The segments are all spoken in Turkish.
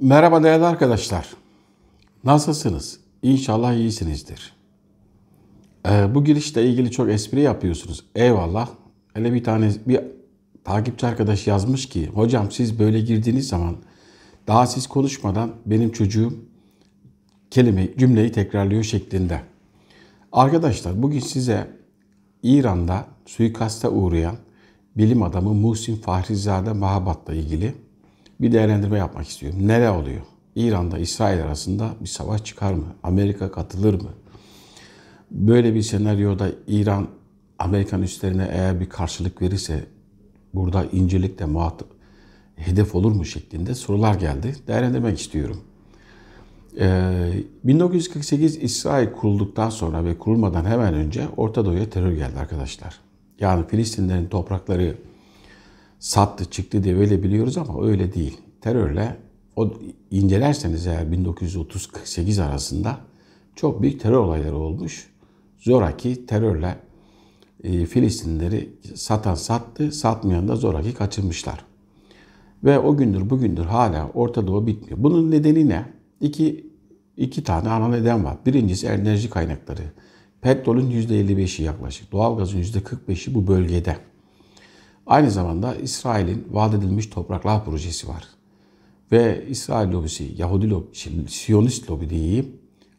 Merhaba değerli arkadaşlar. Nasılsınız? İnşallah iyisinizdir. Ee, bu girişle ilgili çok espri yapıyorsunuz. Eyvallah. Hele bir tane bir takipçi arkadaş yazmış ki hocam siz böyle girdiğiniz zaman daha siz konuşmadan benim çocuğum kelime cümleyi tekrarlıyor şeklinde. Arkadaşlar bugün size İran'da suikasta uğrayan bilim adamı Muhsin Fahrizade Mahabat'la ilgili bir değerlendirme yapmak istiyorum. Neler oluyor? İran'da İsrail arasında bir savaş çıkar mı? Amerika katılır mı? Böyle bir senaryoda İran Amerikan üstlerine eğer bir karşılık verirse burada incelikle muhat hedef olur mu şeklinde sorular geldi. Değerlendirmek istiyorum. Ee, 1948 İsrail kurulduktan sonra ve kurulmadan hemen önce Orta Doğu'ya terör geldi arkadaşlar. Yani Filistinlerin toprakları sattı çıktı deveyle biliyoruz ama öyle değil. Terörle o incelerseniz eğer 1938 arasında çok büyük terör olayları olmuş. Zoraki terörle e, Filistinleri satan sattı, satmayan da zoraki kaçırmışlar. Ve o gündür bugündür hala Orta Doğu bitmiyor. Bunun nedeni ne? İki, iki tane ana neden var. Birincisi enerji kaynakları. Petrolün %55'i yaklaşık, doğalgazın %45'i bu bölgede. Aynı zamanda İsrail'in vaat edilmiş topraklar projesi var. Ve İsrail lobisi, Yahudi lobisi, şey, Siyonist lobi diyeyim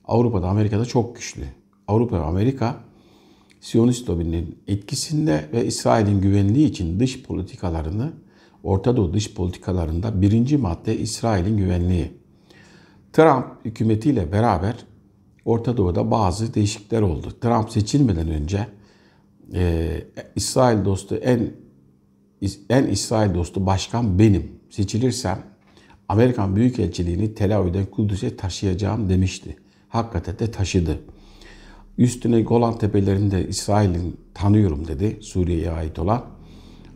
Avrupa'da, Amerika'da çok güçlü. Avrupa ve Amerika Siyonist lobinin etkisinde ve İsrail'in güvenliği için dış politikalarını, Orta Doğu dış politikalarında birinci madde İsrail'in güvenliği. Trump hükümetiyle beraber Orta Doğu'da bazı değişiklikler oldu. Trump seçilmeden önce e, İsrail dostu en en İsrail dostu başkan benim. Seçilirsem Amerikan Büyükelçiliğini Tel Aviv'den Kudüs'e taşıyacağım demişti. Hakikaten de taşıdı. Üstüne Golan Tepelerini de İsrail'in tanıyorum dedi Suriye'ye ait olan.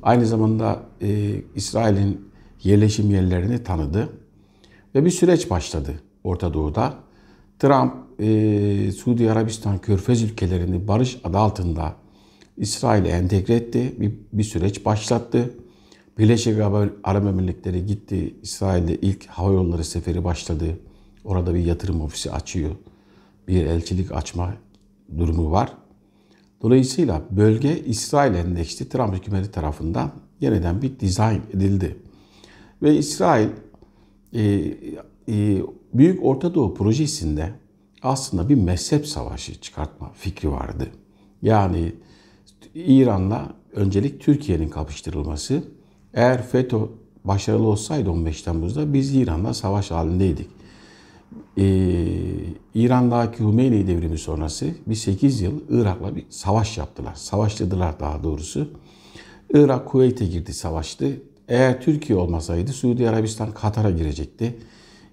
Aynı zamanda e, İsrail'in yerleşim yerlerini tanıdı. Ve bir süreç başladı Orta Doğu'da. Trump, e, Suudi Arabistan, Körfez ülkelerini barış adı altında İsrail'e entegre etti. Bir, bir süreç başlattı. Birleşik Arap Emirlikleri gitti. İsrail'de ilk hava yolları seferi başladı. Orada bir yatırım ofisi açıyor. Bir elçilik açma durumu var. Dolayısıyla bölge İsrail endeksli Trump hükümeti tarafından yeniden bir dizayn edildi. Ve İsrail e, e, Büyük Orta Doğu projesinde aslında bir mezhep savaşı çıkartma fikri vardı. Yani İran'la öncelik Türkiye'nin kapıştırılması. Eğer FETÖ başarılı olsaydı 15 Temmuz'da biz İran'la savaş halindeydik. Ee, İran'daki Hümeyni devrimi sonrası bir 8 yıl Irak'la bir savaş yaptılar. Savaşladılar daha doğrusu. Irak Kuveyt'e girdi savaştı. Eğer Türkiye olmasaydı Suudi Arabistan Katar'a girecekti.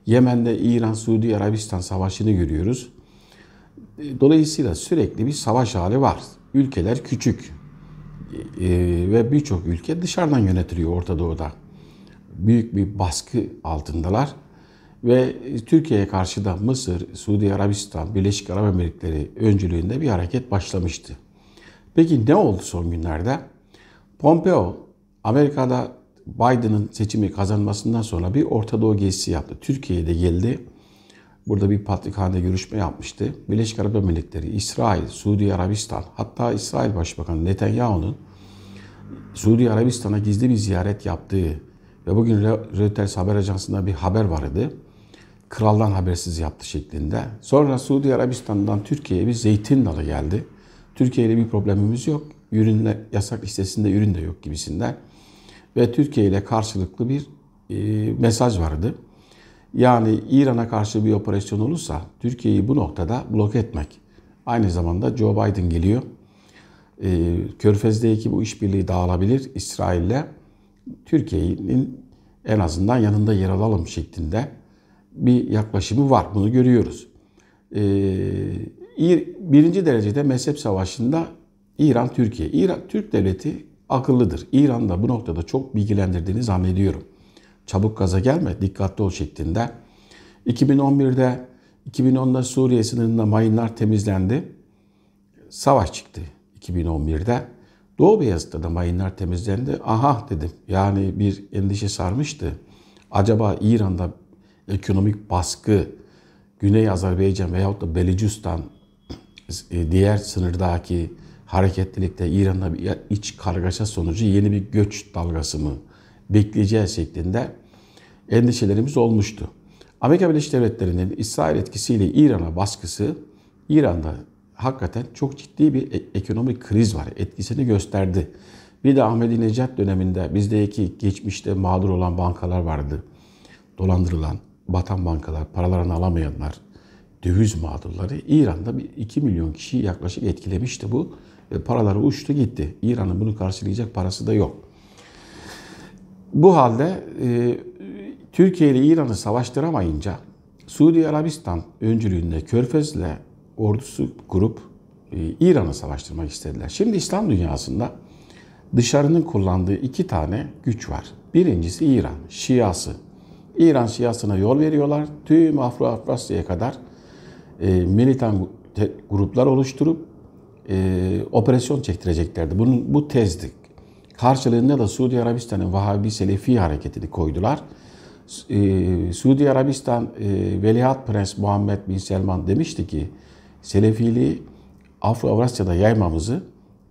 Yemen'de İran-Suudi Arabistan savaşını görüyoruz. Ee, dolayısıyla sürekli bir savaş hali var ülkeler küçük e, ve birçok ülke dışarıdan yönetiliyor Orta Doğu'da. Büyük bir baskı altındalar ve Türkiye'ye karşı da Mısır, Suudi Arabistan, Birleşik Arap Emirlikleri öncülüğünde bir hareket başlamıştı. Peki ne oldu son günlerde? Pompeo Amerika'da Biden'ın seçimi kazanmasından sonra bir Orta Doğu gezisi yaptı. Türkiye'ye de geldi. Burada bir patrikhanede görüşme yapmıştı. Birleşik Arap Emirlikleri, İsrail, Suudi Arabistan hatta İsrail Başbakanı Netanyahu'nun Suudi Arabistan'a gizli bir ziyaret yaptığı ve bugün Reuters haber ajansında bir haber vardı. Kraldan habersiz yaptı şeklinde. Sonra Suudi Arabistan'dan Türkiye'ye bir zeytin dalı geldi. Türkiye ile bir problemimiz yok. Ürünle yasak listesinde ürün de yok gibisinden. Ve Türkiye ile karşılıklı bir e, mesaj vardı. Yani İran'a karşı bir operasyon olursa Türkiye'yi bu noktada blok etmek. Aynı zamanda Joe Biden geliyor. Ee, Körfez'deki bu işbirliği dağılabilir İsrail'le. Türkiye'nin en azından yanında yer alalım şeklinde bir yaklaşımı var. Bunu görüyoruz. Ee, birinci derecede mezhep savaşında İran-Türkiye. İran, Türk devleti akıllıdır. İran da bu noktada çok bilgilendirdiğini zannediyorum. Çabuk gaza gelme, dikkatli ol şeklinde. 2011'de, 2010'da Suriye sınırında mayınlar temizlendi. Savaş çıktı 2011'de. Doğu Beyazıt'ta da mayınlar temizlendi. Aha dedim. Yani bir endişe sarmıştı. Acaba İran'da ekonomik baskı Güney Azerbaycan veyahut da Belicistan e, diğer sınırdaki hareketlilikte İran'da bir iç kargaşa sonucu yeni bir göç dalgası mı bekleyeceği şeklinde endişelerimiz olmuştu. Amerika Birleşik Devletleri'nin İsrail etkisiyle İran'a baskısı İran'da hakikaten çok ciddi bir e- ekonomik kriz var. Etkisini gösterdi. Bir de Ahmedi Necat döneminde bizdeki geçmişte mağdur olan bankalar vardı. Dolandırılan, batan bankalar, paralarını alamayanlar, döviz mağdurları İran'da bir 2 milyon kişiyi yaklaşık etkilemişti bu. E, paraları uçtu gitti. İran'ın bunu karşılayacak parası da yok. Bu halde e, Türkiye ile İran'ı savaştıramayınca Suudi Arabistan öncülüğünde Körfez'le ordusu kurup e, İran'ı savaştırmak istediler. Şimdi İslam dünyasında dışarının kullandığı iki tane güç var. Birincisi İran, Şiası. İran Şiasına yol veriyorlar. Tüm Afro-Afrasya'ya kadar e, militan gruplar oluşturup e, operasyon çektireceklerdi. Bunun bu tezdik. Karşılığında da Suudi Arabistan'ın Vahabi Selefi hareketini koydular e, Suudi Arabistan e, Veliaht Prens Muhammed Bin Selman demişti ki Selefiliği Afro-Avrasya'da yaymamızı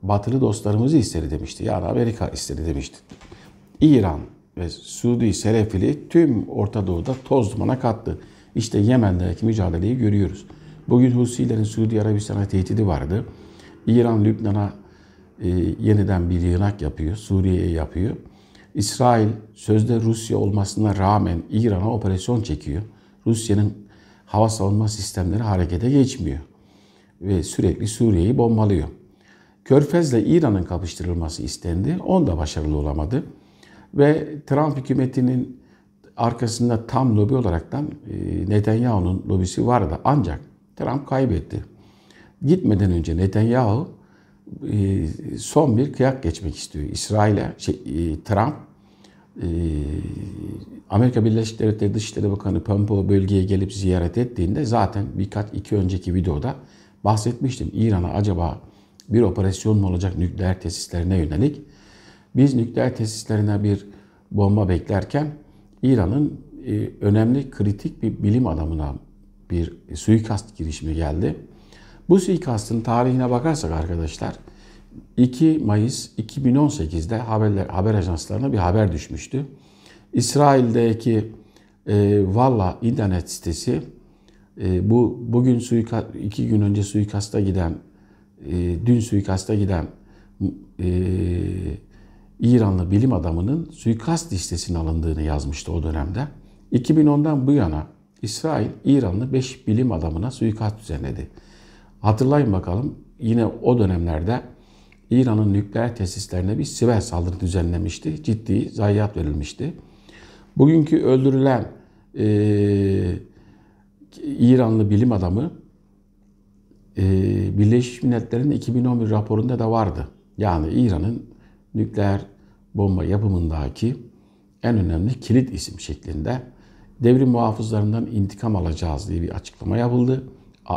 batılı dostlarımızı istedi demişti. Yani Amerika istedi demişti. İran ve Suudi Selefili tüm Orta Doğu'da toz dumana kattı. İşte Yemen'deki mücadeleyi görüyoruz. Bugün Husilerin Suudi Arabistan'a tehdidi vardı. İran Lübnan'a e, yeniden bir yığınak yapıyor, Suriye'ye yapıyor. İsrail sözde Rusya olmasına rağmen İran'a operasyon çekiyor. Rusya'nın hava savunma sistemleri harekete geçmiyor ve sürekli Suriye'yi bombalıyor. Körfez'le İran'ın kapıştırılması istendi. on da başarılı olamadı. Ve Trump hükümetinin arkasında tam lobi da e, Netanyahu'nun lobisi vardı. Ancak Trump kaybetti. Gitmeden önce Netanyahu ee, son bir kıyak geçmek istiyor. İsrail'e şey, e, Trump e, Amerika Birleşik Devletleri Dışişleri Bakanı Pompeo bölgeye gelip ziyaret ettiğinde zaten birkaç iki önceki videoda bahsetmiştim. İran'a acaba bir operasyon mu olacak nükleer tesislerine yönelik? Biz nükleer tesislerine bir bomba beklerken İran'ın e, önemli kritik bir bilim adamına bir suikast girişimi geldi. Bu suikastın tarihine bakarsak arkadaşlar 2 Mayıs 2018'de haberler, haber ajanslarına bir haber düşmüştü. İsrail'deki e, Valla internet sitesi e, bu bugün suikast iki gün önce suikasta giden e, dün suikasta giden e, İranlı bilim adamının suikast listesine alındığını yazmıştı o dönemde. 2010'dan bu yana İsrail İranlı 5 bilim adamına suikast düzenledi. Hatırlayın bakalım yine o dönemlerde İran'ın nükleer tesislerine bir siber saldırı düzenlemişti. Ciddi zayiat verilmişti. Bugünkü öldürülen e, İranlı bilim adamı e, Birleşmiş Milletler'in 2011 raporunda da vardı. Yani İran'ın nükleer bomba yapımındaki en önemli kilit isim şeklinde devrim muhafızlarından intikam alacağız diye bir açıklama yapıldı.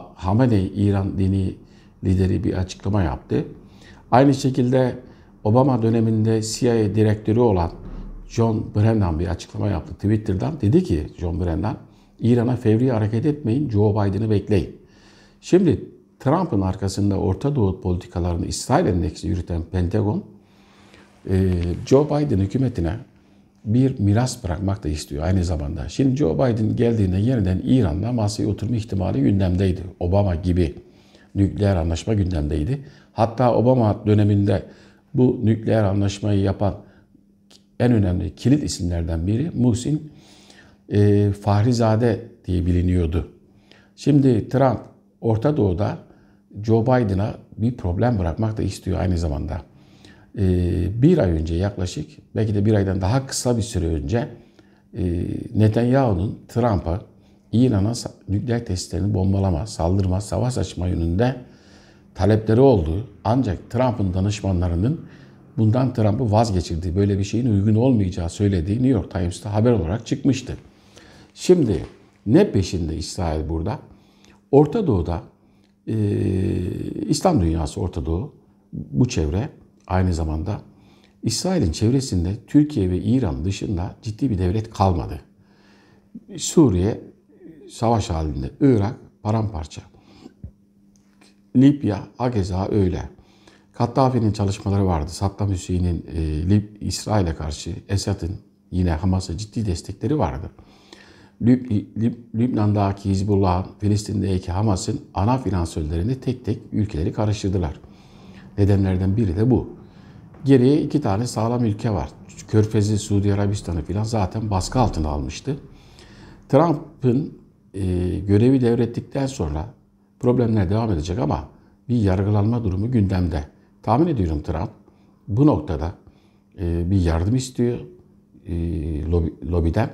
Hamene İran dini lideri bir açıklama yaptı. Aynı şekilde Obama döneminde CIA direktörü olan John Brennan bir açıklama yaptı Twitter'dan. Dedi ki John Brennan, İran'a fevri hareket etmeyin, Joe Biden'ı bekleyin. Şimdi Trump'ın arkasında Orta Doğu politikalarını İsrail endeksi yürüten Pentagon, e, Joe Biden hükümetine bir miras bırakmak da istiyor aynı zamanda. Şimdi Joe Biden geldiğinde yeniden İran'la masaya oturma ihtimali gündemdeydi. Obama gibi nükleer anlaşma gündemdeydi. Hatta Obama döneminde bu nükleer anlaşmayı yapan en önemli kilit isimlerden biri Muhsin e, Fahrizade diye biliniyordu. Şimdi Trump Orta Doğu'da Joe Biden'a bir problem bırakmak da istiyor aynı zamanda. Ee, bir ay önce yaklaşık belki de bir aydan daha kısa bir süre önce e, Netanyahu'nun Trump'a İran'a nükleer testlerini bombalama, saldırma, savaş açma yönünde talepleri oldu. Ancak Trump'ın danışmanlarının bundan Trump'ı vazgeçirdiği, böyle bir şeyin uygun olmayacağı söylediği New York Times'ta haber olarak çıkmıştı. Şimdi ne peşinde İsrail burada? Orta Doğu'da, e, İslam dünyası Orta Doğu, bu çevre Aynı zamanda İsrail'in çevresinde Türkiye ve İran dışında ciddi bir devlet kalmadı. Suriye savaş halinde, Irak paramparça. Libya, Ageza öyle. Kattafi'nin çalışmaları vardı. Saddam Hüseyin'in e, İsrail'e karşı, Esad'ın yine Hamas'a ciddi destekleri vardı. Lüb Lüb Lübnan'daki Hizbullah'ın, Filistin'deki Hamas'ın ana finansörlerini tek tek ülkeleri karıştırdılar nedenlerden biri de bu. Geriye iki tane sağlam ülke var. Körfez'i, Suudi Arabistan'ı filan zaten baskı altına almıştı. Trump'ın e, görevi devrettikten sonra problemler devam edecek ama bir yargılanma durumu gündemde. Tahmin ediyorum Trump bu noktada e, bir yardım istiyor e, lobi, lobiden.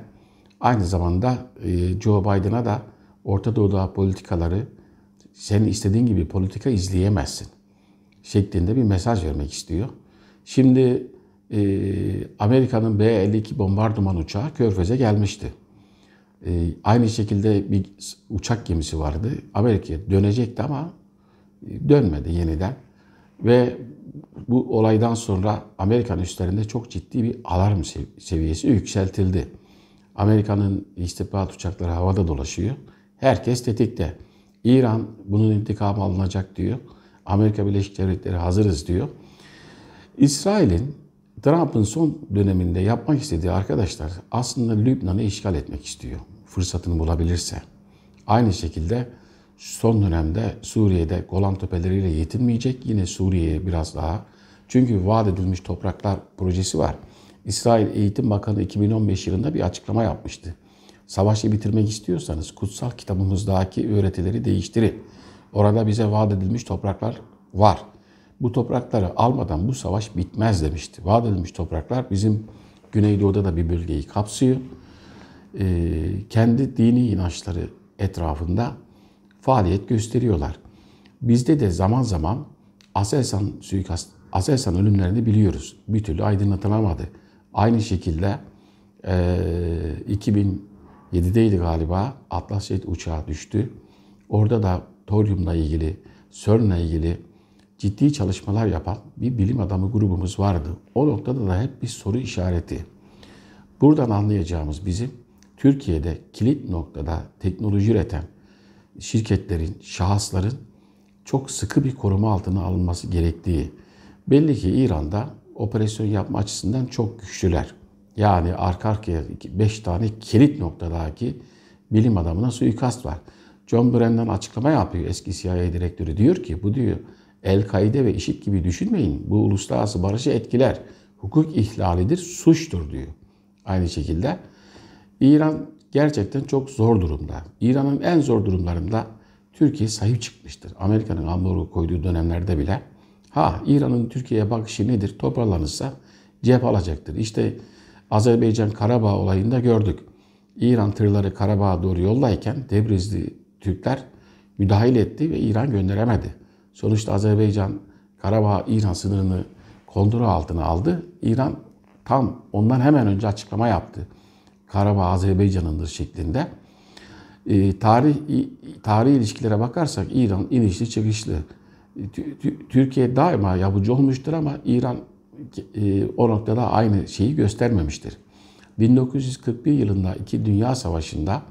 Aynı zamanda e, Joe Biden'a da Orta Doğu'da politikaları sen istediğin gibi politika izleyemezsin şeklinde bir mesaj vermek istiyor. Şimdi e, Amerika'nın B-52 bombardıman uçağı Körfez'e gelmişti. E, aynı şekilde bir uçak gemisi vardı. Amerika'ya dönecekti ama e, dönmedi yeniden. Ve bu olaydan sonra Amerika'nın üstlerinde çok ciddi bir alarm seviyesi yükseltildi. Amerika'nın istihbarat uçakları havada dolaşıyor. Herkes tetikte. İran bunun intikamı alınacak diyor. Amerika Birleşik Devletleri hazırız diyor. İsrail'in Trump'ın son döneminde yapmak istediği arkadaşlar aslında Lübnan'ı işgal etmek istiyor. Fırsatını bulabilirse. Aynı şekilde son dönemde Suriye'de Golan tepeleriyle yetinmeyecek. Yine Suriye'ye biraz daha. Çünkü vaat edilmiş topraklar projesi var. İsrail Eğitim Bakanı 2015 yılında bir açıklama yapmıştı. Savaşı bitirmek istiyorsanız kutsal kitabımızdaki öğretileri değiştirin. Orada bize vaat edilmiş topraklar var. Bu toprakları almadan bu savaş bitmez demişti. Vaat edilmiş topraklar bizim Güneydoğu'da da bir bölgeyi kapsıyor. Ee, kendi dini inançları etrafında faaliyet gösteriyorlar. Bizde de zaman zaman Aselsan suikast, Aselsan ölümlerini biliyoruz. Bir türlü aydınlatılamadı. Aynı şekilde e, 2007'deydi galiba Atlas Şehit uçağı düştü. Orada da toryumla ilgili, CERN'le ilgili ciddi çalışmalar yapan bir bilim adamı grubumuz vardı. O noktada da hep bir soru işareti. Buradan anlayacağımız bizim Türkiye'de kilit noktada teknoloji üreten şirketlerin, şahısların çok sıkı bir koruma altına alınması gerektiği. Belli ki İran'da operasyon yapma açısından çok güçlüler. Yani arka arkaya 5 tane kilit noktadaki bilim adamına suikast var. John Brennan açıklama yapıyor eski CIA direktörü. Diyor ki bu diyor El-Kaide ve IŞİD gibi düşünmeyin. Bu uluslararası barışı etkiler. Hukuk ihlalidir, suçtur diyor. Aynı şekilde İran gerçekten çok zor durumda. İran'ın en zor durumlarında Türkiye sahip çıkmıştır. Amerika'nın ambargo koyduğu dönemlerde bile. Ha İran'ın Türkiye'ye bakışı nedir? Toparlanırsa cevap alacaktır. İşte Azerbaycan Karabağ olayında gördük. İran tırları Karabağ'a doğru yollayken, Debrizli Türkler müdahil etti ve İran gönderemedi. Sonuçta Azerbaycan Karabağ İran sınırını kontrol altına aldı. İran tam ondan hemen önce açıklama yaptı. Karabağ Azerbaycan'ındır şeklinde. E, tarih tarih ilişkilere bakarsak İran inişli çıkışlı. Ee, Türkiye daima yabucu olmuştur ama İran e, o noktada aynı şeyi göstermemiştir. 1941 yılında iki Dünya Savaşı'nda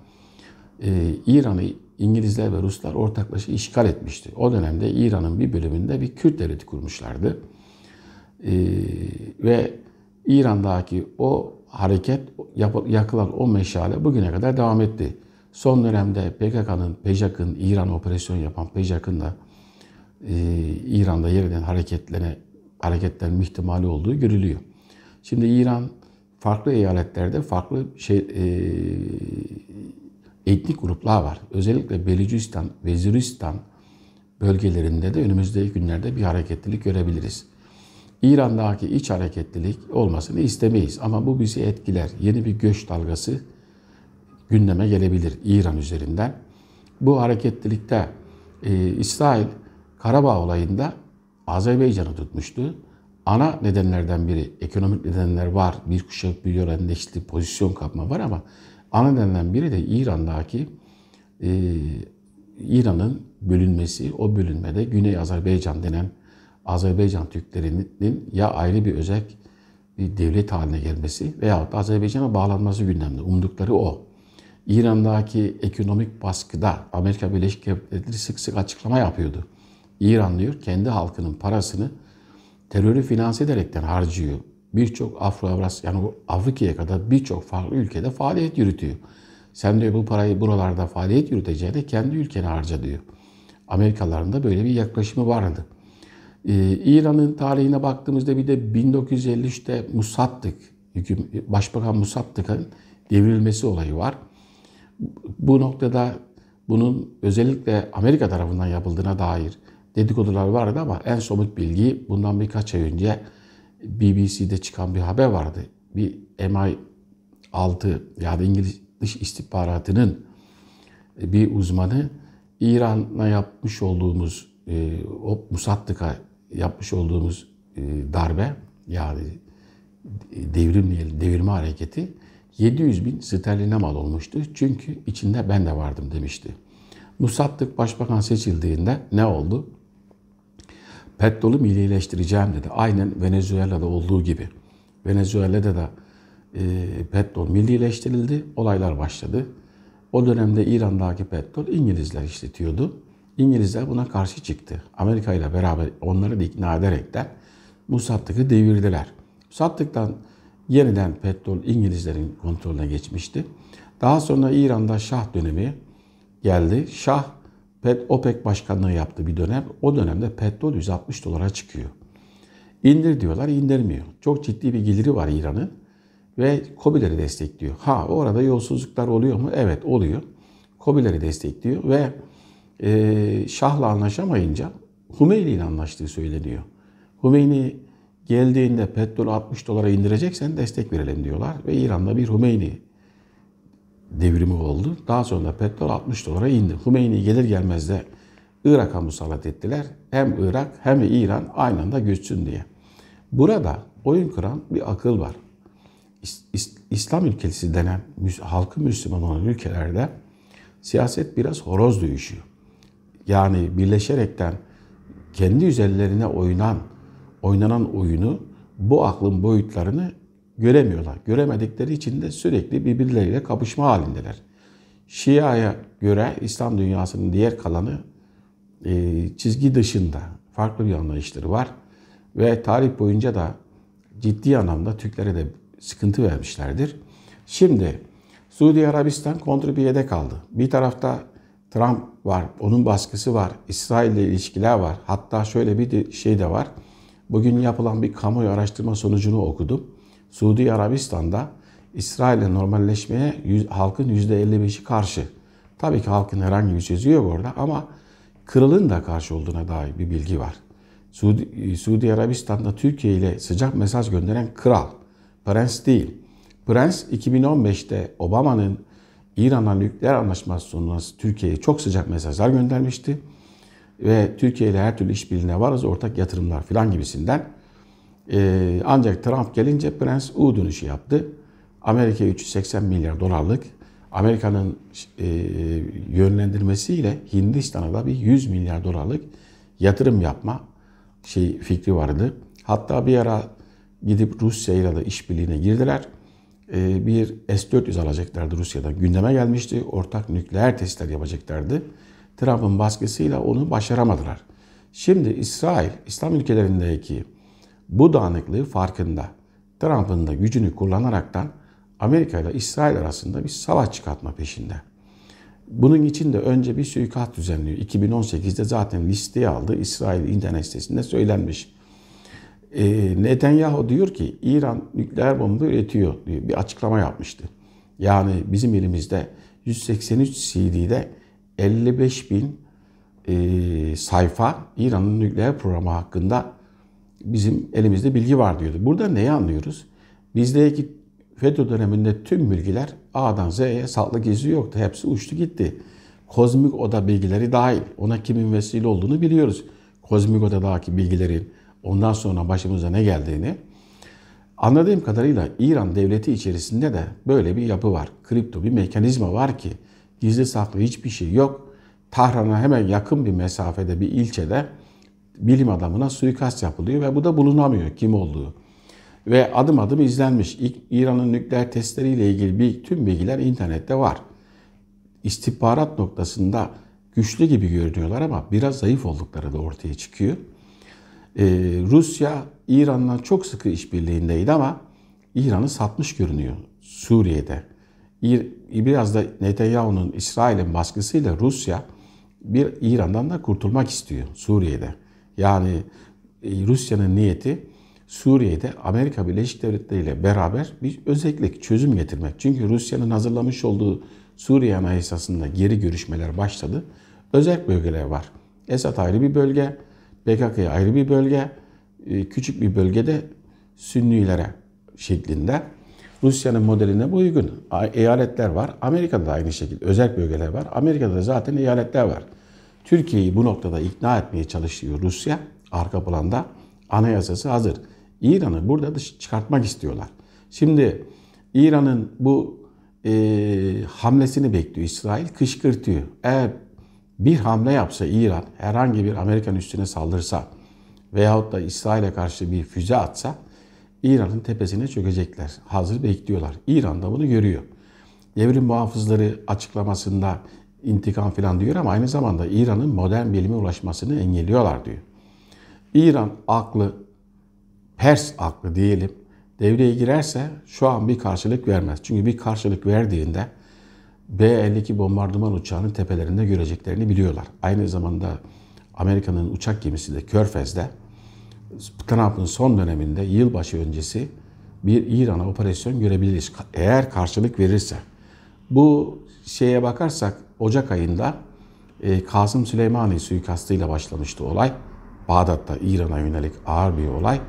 e, İran'ı İngilizler ve Ruslar ortaklaşa işgal etmişti. O dönemde İran'ın bir bölümünde bir Kürt devleti kurmuşlardı. Ee, ve İran'daki o hareket, yakılan o meşale bugüne kadar devam etti. Son dönemde PKK'nın, PJAK'ın, İran operasyon yapan PJAK'ın da e, İran'da yeniden hareketlene, hareketlenme ihtimali olduğu görülüyor. Şimdi İran farklı eyaletlerde farklı şey, e, etnik gruplar var. Özellikle Belicistan, Veziristan bölgelerinde de önümüzdeki günlerde bir hareketlilik görebiliriz. İran'daki iç hareketlilik olmasını istemeyiz ama bu bizi etkiler. Yeni bir göç dalgası gündeme gelebilir İran üzerinden. Bu hareketlilikte e, İsrail Karabağ olayında Azerbaycan'ı tutmuştu. Ana nedenlerden biri ekonomik nedenler var. Bir kuşak bir yörenleşti, pozisyon kapma var ama Ana nedenden biri de İran'daki e, İran'ın bölünmesi, o bölünmede Güney Azerbaycan denen Azerbaycan Türklerinin ya ayrı bir özel bir devlet haline gelmesi veyahut da Azerbaycan'a bağlanması gündemde. Umdukları o. İran'daki ekonomik baskıda Amerika Birleşik Devletleri sık sık açıklama yapıyordu. İran diyor kendi halkının parasını terörü finanse ederekten harcıyor birçok Afro-Avrasya yani Afrika'ya kadar birçok farklı ülkede faaliyet yürütüyor. Sen diyor bu parayı buralarda faaliyet yürüteceğine kendi ülkeni harca diyor. Amerikalıların da böyle bir yaklaşımı vardı. Ee, İran'ın tarihine baktığımızda bir de 1953'te Musaddık, hüküm, Başbakan Musaddık'ın devrilmesi olayı var. Bu noktada bunun özellikle Amerika tarafından yapıldığına dair dedikodular vardı ama en somut bilgi bundan birkaç ay önce BBC'de çıkan bir haber vardı. Bir MI6 yani İngiliz dış istihbaratının e, bir uzmanı İran'a yapmış olduğumuz e, o Musaddık'a yapmış olduğumuz e, darbe yani devrim devirme hareketi 700 bin sterline mal olmuştu. Çünkü içinde ben de vardım demişti. Musaddık başbakan seçildiğinde ne oldu? petrolü millileştireceğim dedi. Aynen Venezuela'da olduğu gibi. Venezuela'da da e, petrol millileştirildi, olaylar başladı. O dönemde İran'daki petrol İngilizler işletiyordu. İngilizler buna karşı çıktı. Amerika ile beraber onları da ikna ederekten Musaddık'ı devirdiler. Musaddık'tan yeniden petrol İngilizlerin kontrolüne geçmişti. Daha sonra İran'da Şah dönemi geldi. Şah PET, OPEC başkanlığı yaptı bir dönem. O dönemde petrol 160 dolara çıkıyor. İndir diyorlar, indirmiyor. Çok ciddi bir geliri var İran'ın ve Kobileri destekliyor. Ha orada yolsuzluklar oluyor mu? Evet oluyor. Kobileri destekliyor ve e, Şah'la anlaşamayınca Hümeyni ile anlaştığı söyleniyor. Hümeyni geldiğinde petrol 60 dolara indireceksen destek verelim diyorlar ve İran'da bir Hümeyni devrimi oldu. Daha sonra da petrol 60 dolara indi. Hümeyni gelir gelmez de Irak'a musallat ettiler. Hem Irak hem İran aynı anda göçsün diye. Burada oyun kuran bir akıl var. İslam ülkesi denen halkı Müslüman olan ülkelerde siyaset biraz horoz dövüşüyor. Yani birleşerekten kendi üzerlerine oynan, oynanan oyunu bu aklın boyutlarını göremiyorlar. Göremedikleri için de sürekli birbirleriyle kapışma halindeler. Şia'ya göre İslam dünyasının diğer kalanı e, çizgi dışında farklı bir anlayışları var. Ve tarih boyunca da ciddi anlamda Türklere de sıkıntı vermişlerdir. Şimdi Suudi Arabistan kontrpiyede kaldı. Bir tarafta Trump var, onun baskısı var, İsrail ile ilişkiler var. Hatta şöyle bir de şey de var. Bugün yapılan bir kamuoyu araştırma sonucunu okudum. Suudi Arabistan'da İsrail'le normalleşmeye yüz, halkın %55'i karşı. Tabii ki halkın herhangi bir sözü yok orada ama kralın da karşı olduğuna dair bir bilgi var. Suudi, e, Suudi Arabistan'da Türkiye ile sıcak mesaj gönderen kral, prens değil. Prens 2015'te Obama'nın İran'a nükleer anlaşması sonrası Türkiye'ye çok sıcak mesajlar göndermişti. Ve Türkiye ile her türlü işbirliğine varız, ortak yatırımlar filan gibisinden. Ee, ancak Trump gelince Prens U dönüşü yaptı. Amerika 380 milyar dolarlık Amerika'nın e, yönlendirmesiyle Hindistan'a da bir 100 milyar dolarlık yatırım yapma şey fikri vardı. Hatta bir ara gidip Rusya ile de işbirliğine girdiler. Ee, bir S-400 alacaklardı Rusya'da. Gündeme gelmişti. Ortak nükleer testler yapacaklardı. Trump'ın baskısıyla onu başaramadılar. Şimdi İsrail, İslam ülkelerindeki bu dağınıklığı farkında. Trump'ın da gücünü kullanaraktan Amerika ile İsrail arasında bir savaş çıkartma peşinde. Bunun için de önce bir suikast düzenliyor. 2018'de zaten listeye aldı. İsrail internet sitesinde söylenmiş. E, Netanyahu diyor ki İran nükleer bomba üretiyor diyor. Bir açıklama yapmıştı. Yani bizim elimizde 183 CD'de 55 bin e, sayfa İran'ın nükleer programı hakkında bizim elimizde bilgi var diyordu. Burada neyi anlıyoruz? Bizdeki FETÖ döneminde tüm bilgiler A'dan Z'ye saltlık izi yoktu. Hepsi uçtu gitti. Kozmik oda bilgileri dahil. Ona kimin vesile olduğunu biliyoruz. Kozmik odadaki bilgilerin ondan sonra başımıza ne geldiğini. Anladığım kadarıyla İran devleti içerisinde de böyle bir yapı var. Kripto bir mekanizma var ki gizli saklı hiçbir şey yok. Tahran'a hemen yakın bir mesafede bir ilçede bilim adamına suikast yapılıyor ve bu da bulunamıyor kim olduğu. Ve adım adım izlenmiş. İran'ın nükleer testleriyle ilgili bir, tüm bilgiler internette var. İstihbarat noktasında güçlü gibi görünüyorlar ama biraz zayıf oldukları da ortaya çıkıyor. Ee, Rusya İran'la çok sıkı işbirliğindeydi ama İran'ı satmış görünüyor Suriye'de. Biraz da Netanyahu'nun İsrail'in baskısıyla Rusya bir İran'dan da kurtulmak istiyor Suriye'de. Yani e, Rusya'nın niyeti Suriye'de Amerika Birleşik Devletleri ile beraber bir özellik çözüm getirmek. Çünkü Rusya'nın hazırlamış olduğu Suriye Anayasası'nda geri görüşmeler başladı. Özel bölgeler var. Esad ayrı bir bölge, PKK ayrı bir bölge, e, küçük bir bölgede Sünnilere şeklinde Rusya'nın modeline bu uygun. Eyaletler var. Amerika'da da aynı şekilde özel bölgeler var. Amerika'da da zaten eyaletler var. Türkiye'yi bu noktada ikna etmeye çalışıyor Rusya. Arka planda anayasası hazır. İran'ı burada dış çıkartmak istiyorlar. Şimdi İran'ın bu e, hamlesini bekliyor İsrail. Kışkırtıyor. Eğer bir hamle yapsa İran herhangi bir Amerikan üstüne saldırsa veyahut da İsrail'e karşı bir füze atsa İran'ın tepesine çökecekler. Hazır bekliyorlar. İran da bunu görüyor. Devrim muhafızları açıklamasında intikam falan diyor ama aynı zamanda İran'ın modern bilime ulaşmasını engelliyorlar diyor. İran aklı, Pers aklı diyelim devreye girerse şu an bir karşılık vermez. Çünkü bir karşılık verdiğinde B-52 bombardıman uçağının tepelerinde göreceklerini biliyorlar. Aynı zamanda Amerika'nın uçak gemisi de Körfez'de Trump'ın son döneminde yılbaşı öncesi bir İran'a operasyon görebiliriz. Eğer karşılık verirse. Bu şeye bakarsak Ocak ayında e, Kasım Süleymani suikastıyla başlamıştı olay. Bağdat'ta İran'a yönelik ağır bir olay.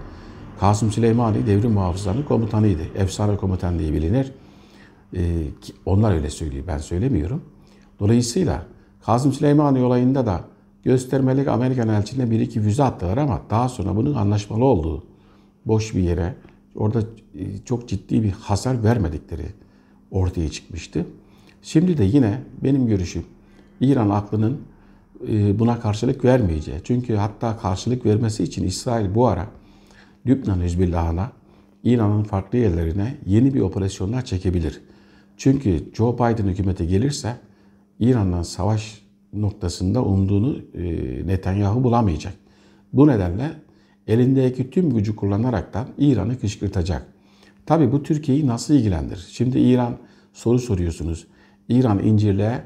Kasım Süleymani devrim muhafızlarının komutanıydı. Efsane komutan diye bilinir. E, onlar öyle söylüyor, ben söylemiyorum. Dolayısıyla Kasım Süleymani olayında da göstermelik Amerikan elçiliğine bir iki füze attılar ama daha sonra bunun anlaşmalı olduğu boş bir yere orada e, çok ciddi bir hasar vermedikleri ortaya çıkmıştı. Şimdi de yine benim görüşüm İran aklının e, buna karşılık vermeyeceği. Çünkü hatta karşılık vermesi için İsrail bu ara Lübnan Hizbullah'ına, İran'ın farklı yerlerine yeni bir operasyonlar çekebilir. Çünkü Joe Biden hükümete gelirse İran'dan savaş noktasında umduğunu e, Netanyahu bulamayacak. Bu nedenle elindeki tüm gücü kullanarak da İran'ı kışkırtacak. Tabi bu Türkiye'yi nasıl ilgilendirir? Şimdi İran soru soruyorsunuz. İran incirle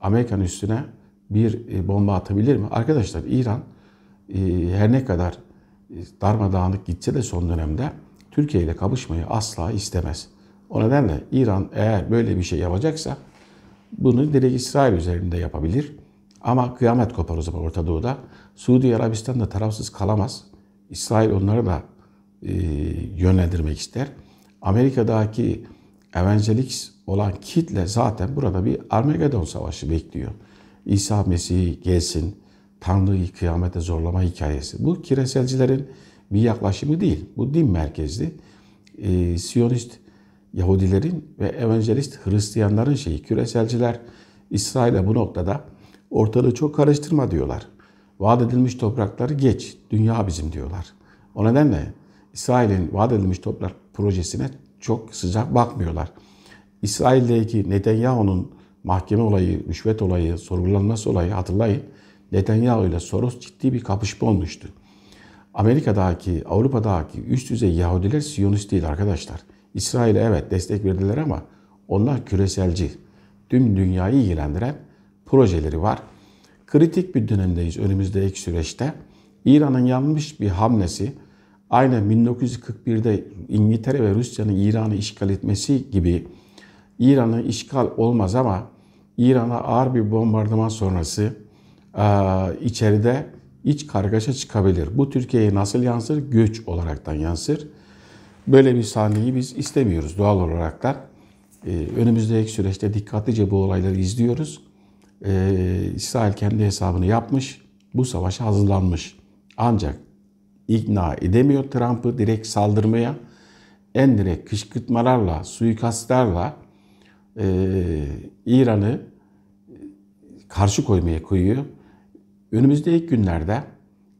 Amerika'nın üstüne bir e, bomba atabilir mi? Arkadaşlar İran e, her ne kadar e, darmadağınlık gitse de son dönemde Türkiye ile kapışmayı asla istemez. O nedenle İran eğer böyle bir şey yapacaksa bunu direkt İsrail üzerinde yapabilir. Ama kıyamet kopar o zaman Orta Doğu'da. Suudi Arabistan da tarafsız kalamaz. İsrail onları da e, yönlendirmek ister. Amerika'daki evangelix olan kitle zaten burada bir Armageddon savaşı bekliyor. İsa Mesih gelsin, Tanrı'yı kıyamete zorlama hikayesi. Bu kireselcilerin bir yaklaşımı değil. Bu din merkezli. E, Siyonist Yahudilerin ve evangelist Hristiyanların şeyi. Küreselciler İsrail'e bu noktada ortalığı çok karıştırma diyorlar. Vaat edilmiş toprakları geç, dünya bizim diyorlar. O nedenle İsrail'in vaat edilmiş toprak, projesine çok sıcak bakmıyorlar. İsrail'deki Netanyahu'nun mahkeme olayı, rüşvet olayı, sorgulanması olayı hatırlayın. Netanyahu ile Soros ciddi bir kapışma olmuştu. Amerika'daki, Avrupa'daki üst düzey Yahudiler Siyonist değil arkadaşlar. İsrail'e evet destek verdiler ama onlar küreselci. Tüm dünyayı ilgilendiren projeleri var. Kritik bir dönemdeyiz önümüzdeki süreçte. İran'ın yanlış bir hamlesi Aynı 1941'de İngiltere ve Rusya'nın İran'ı işgal etmesi gibi İran'ı işgal olmaz ama İran'a ağır bir bombardıman sonrası e, içeride iç kargaşa çıkabilir. Bu Türkiye'ye nasıl yansır? Göç olaraktan yansır. Böyle bir sahneyi biz istemiyoruz doğal olarak da. E, önümüzdeki süreçte dikkatlice bu olayları izliyoruz. E, İsrail kendi hesabını yapmış, bu savaşa hazırlanmış. Ancak ikna edemiyor Trump'ı direkt saldırmaya. En direkt kışkırtmalarla, suikastlarla e, İran'ı karşı koymaya koyuyor. Önümüzdeki günlerde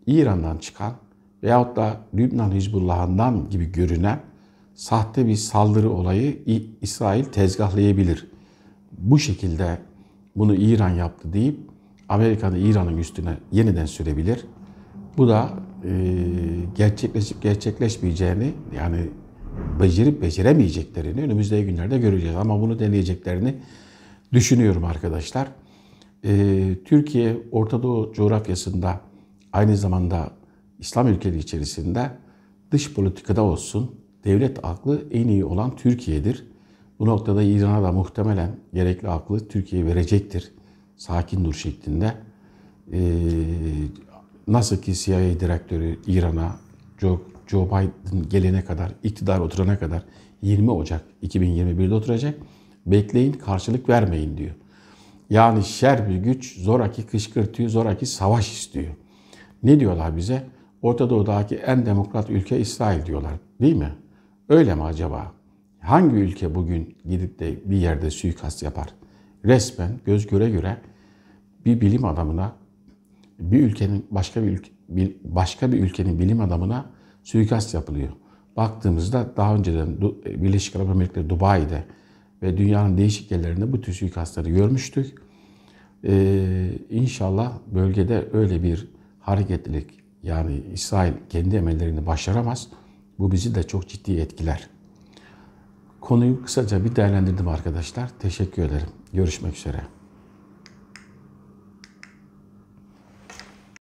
İran'dan çıkan veyahut da Lübnan Hizbullah'ından gibi görünen sahte bir saldırı olayı İsrail tezgahlayabilir. Bu şekilde bunu İran yaptı deyip Amerika'nın İran'ın üstüne yeniden sürebilir. Bu da e, gerçekleşip gerçekleşmeyeceğini yani becerip beceremeyeceklerini önümüzdeki günlerde göreceğiz. Ama bunu deneyeceklerini düşünüyorum arkadaşlar. E, Türkiye Orta Doğu coğrafyasında aynı zamanda İslam ülkeleri içerisinde dış politikada olsun devlet aklı en iyi olan Türkiye'dir. Bu noktada İran'a da muhtemelen gerekli aklı Türkiye verecektir. Sakin dur şeklinde. Ee, nasıl ki CIA direktörü İran'a Joe, Biden gelene kadar, iktidar oturana kadar 20 Ocak 2021'de oturacak. Bekleyin, karşılık vermeyin diyor. Yani şer bir güç zoraki kışkırtıyor, zoraki savaş istiyor. Ne diyorlar bize? Orta Doğu'daki en demokrat ülke İsrail diyorlar değil mi? Öyle mi acaba? Hangi ülke bugün gidip de bir yerde suikast yapar? Resmen göz göre göre bir bilim adamına bir ülkenin başka bir ülke, başka bir ülkenin bilim adamına suikast yapılıyor. Baktığımızda daha önceden Birleşik Arap Emirlikleri Dubai'de ve dünyanın değişik yerlerinde bu tür suikastları görmüştük. Ee, inşallah bölgede öyle bir hareketlilik yani İsrail kendi emellerini başaramaz. Bu bizi de çok ciddi etkiler. Konuyu kısaca bir değerlendirdim arkadaşlar. Teşekkür ederim. Görüşmek üzere.